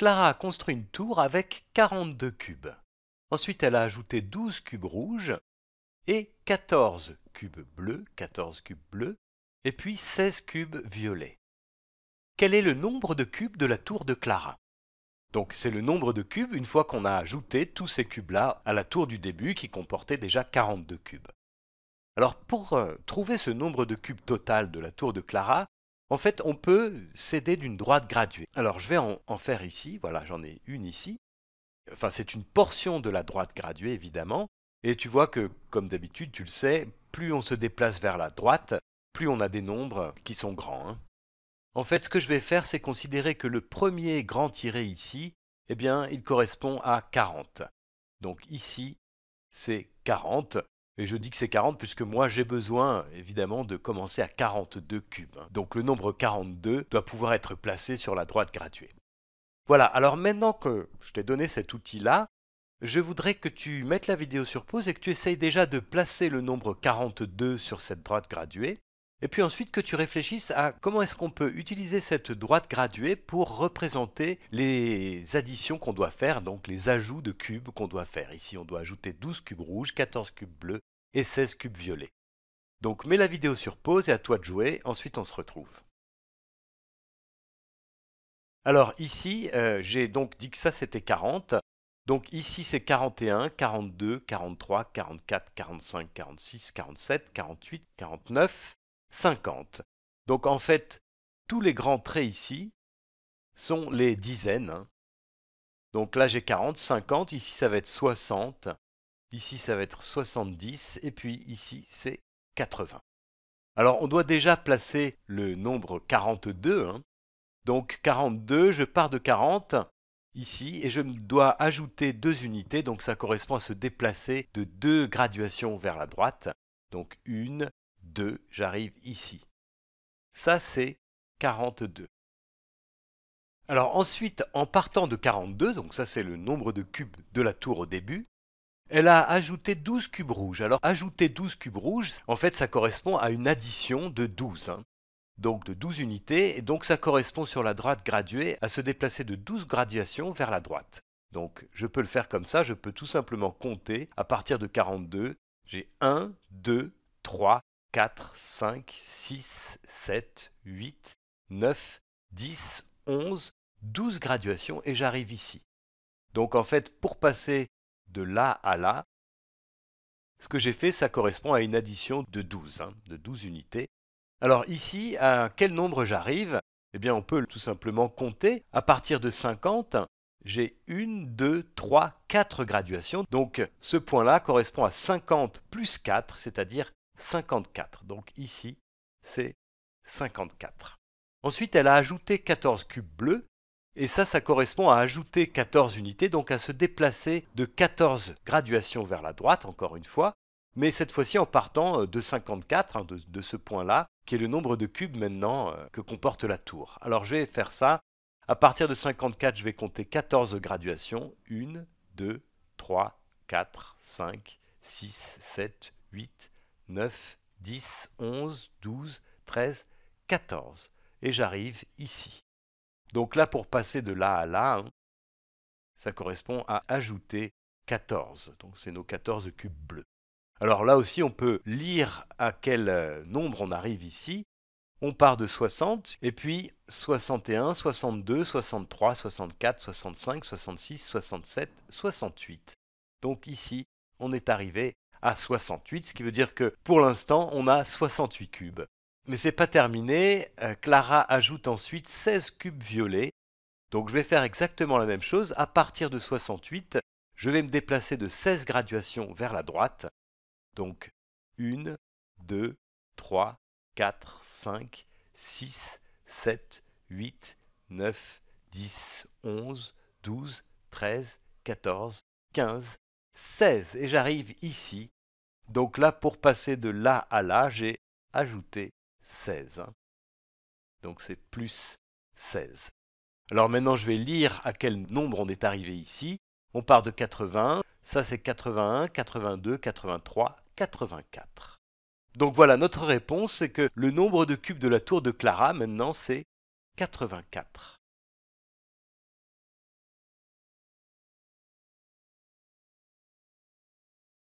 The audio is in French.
Clara a construit une tour avec 42 cubes. Ensuite, elle a ajouté 12 cubes rouges et 14 cubes bleus, 14 cubes bleus, et puis 16 cubes violets. Quel est le nombre de cubes de la tour de Clara Donc c'est le nombre de cubes une fois qu'on a ajouté tous ces cubes-là à la tour du début qui comportait déjà 42 cubes. Alors pour euh, trouver ce nombre de cubes total de la tour de Clara, en fait, on peut céder d'une droite graduée. Alors, je vais en, faire ici. Voilà, j'en ai une ici. Enfin, c'est une portion de la droite graduée, évidemment. Et tu vois que, comme d'habitude, tu le sais, plus on se déplace vers la droite, plus on a des nombres qui sont grands. Hein. En fait, ce que je vais faire, c'est considérer que le premier grand tiré ici, eh bien, il correspond à 40. Donc ici, c'est 40. Et je dis que c'est 40 puisque moi j'ai besoin évidemment de commencer à 42 cubes. Hein. Donc le nombre 42 doit pouvoir être placé sur la droite graduée. Voilà, alors maintenant que je t'ai donné cet outil-là, je voudrais que tu mettes la vidéo sur pause et que tu essayes déjà de placer le nombre 42 sur cette droite graduée. Et puis ensuite que tu réfléchisses à comment est-ce qu'on peut utiliser cette droite graduée pour représenter les additions qu'on doit faire, donc les ajouts de cubes qu'on doit faire. Ici on doit ajouter 12 cubes rouges, 14 cubes bleus, et 16 cubes violets. Donc mets la vidéo sur pause et à toi de jouer, ensuite on se retrouve. Alors ici, euh, j'ai donc dit que ça c'était 40. Donc ici c'est 41, 42, 43, 44, 45, 46, 47, 48, 49, 50. Donc en fait, tous les grands traits ici sont les dizaines. Hein. Donc là j'ai 40, 50, ici ça va être 60, Ici, ça va être 70. Et puis ici, c'est 80. Alors, on doit déjà placer le nombre 42. Hein. Donc 42, je pars de 40 ici et je dois ajouter deux unités. Donc ça correspond à se déplacer de deux graduations vers la droite. Donc une, deux, j'arrive ici. Ça, c'est 42. Alors ensuite, en partant de 42, donc ça c'est le nombre de cubes de la tour au début, elle a ajouté 12 cubes rouges. Alors ajouter 12 cubes rouges, en fait, ça correspond à une addition de 12. Hein. Donc de 12 unités, et donc ça correspond sur la droite graduée à se déplacer de 12 graduations vers la droite. Donc je peux le faire comme ça, je peux tout simplement compter à partir de 42. J'ai 1, 2, 3, 4, 5, 6, 7, 8, 9, 10, 11, 12 graduations et j'arrive ici. Donc en fait, pour passer de là à là. Ce que j'ai fait, ça correspond à une addition de 12, hein, de 12 unités. Alors ici, à quel nombre j'arrive Eh bien, on peut tout simplement compter. À partir de 50, j'ai 1, 2, 3, 4 graduations. Donc ce point-là correspond à 50 plus 4, c'est-à-dire 54. Donc ici, c'est 54. Ensuite, elle a ajouté 14 cubes bleus. Et ça, ça correspond à ajouter 14 unités, donc à se déplacer de 14 graduations vers la droite, encore une fois, mais cette fois-ci en partant euh, de 54, hein, de, ce point-là, qui est le nombre de cubes maintenant euh, que comporte la tour. Alors je vais faire ça. À partir de 54, je vais compter 14 graduations. 1, 2, 3, 4, 5, 6, 7, 8, 9, 10, 11, 12, 13, 14. Et j'arrive ici. Donc là, pour passer de là à là, hein, ça correspond à ajouter 14. Donc c'est nos 14 cubes bleus. Alors là aussi, on peut lire à quel euh, nombre on arrive ici. On part de 60, et puis 61, 62, 63, 64, 65, 66, 67, 68. Donc ici, on est arrivé à 68, ce qui veut dire que pour l'instant, on a 68 cubes. Mais ce n'est pas terminé, euh, Clara ajoute ensuite 16 cubes violets. Donc je vais faire exactement la même chose. À partir de 68, je vais me déplacer de 16 graduations vers la droite. Donc 1, 2, 3, 4, 5, 6, 7, 8, 9, 10, 11, 12, 13, 14, 15, 16. Et j'arrive ici. Donc là, pour passer de là à là, j'ai ajouté 16. Hein. Donc c'est plus 16. Alors maintenant, je vais lire à quel nombre on est arrivé ici. On part de 80, ça c'est 81, 82, 83, 84. Donc voilà, notre réponse, c'est que le nombre de cubes de la tour de Clara, maintenant, c'est 84.